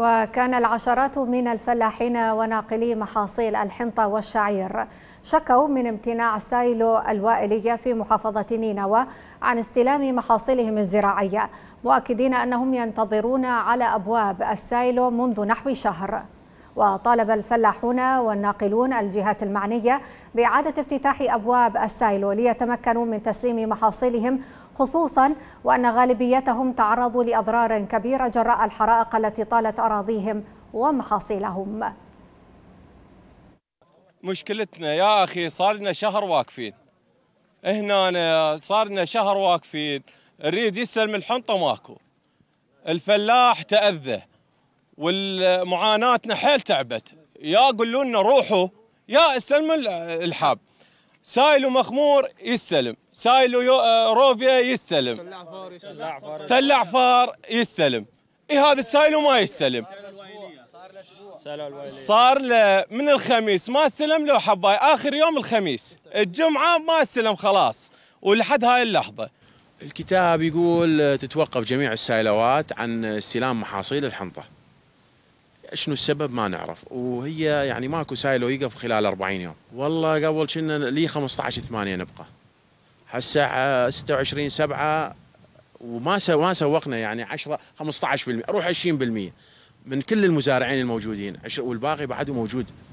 وكان العشرات من الفلاحين وناقلي محاصيل الحنطة والشعير شكوا من امتناع سايلو الوائلية في محافظة نينوى عن استلام محاصيلهم الزراعية مؤكدين أنهم ينتظرون على أبواب السايلو منذ نحو شهر وطالب الفلاحون والناقلون الجهات المعنية بإعادة افتتاح أبواب السايلو ليتمكنوا من تسليم محاصيلهم خصوصا وأن غالبيتهم تعرضوا لأضرار كبيرة جراء الحرائق التي طالت أراضيهم ومحاصيلهم مشكلتنا يا أخي صار لنا شهر واقفين هنا صار لنا شهر واقفين نريد يسلم الحنطة ماكو الفلاح تأذى والمعاناتنا حيل تعبت يا قولوا لنا روحوا يا استلموا الحاب سايلو مخمور يستلم سايلو آه، روفيا يستلم تلع فار يستلم اي هذا السايلو ما يستلم صار له من الخميس ما استلم له حباي اخر يوم الخميس الجمعه ما استلم خلاص ولحد هاي اللحظه الكتاب يقول تتوقف جميع السايلوات عن استلام محاصيل الحنطه شنو السبب ما نعرف وهي يعني ماكو سايلو يقف خلال 40 يوم والله قبل كنا لي 15 8 نبقى هسه 26 7 وما ما سوقنا يعني 10 15% روح 20% من كل المزارعين الموجودين والباقي بعده موجود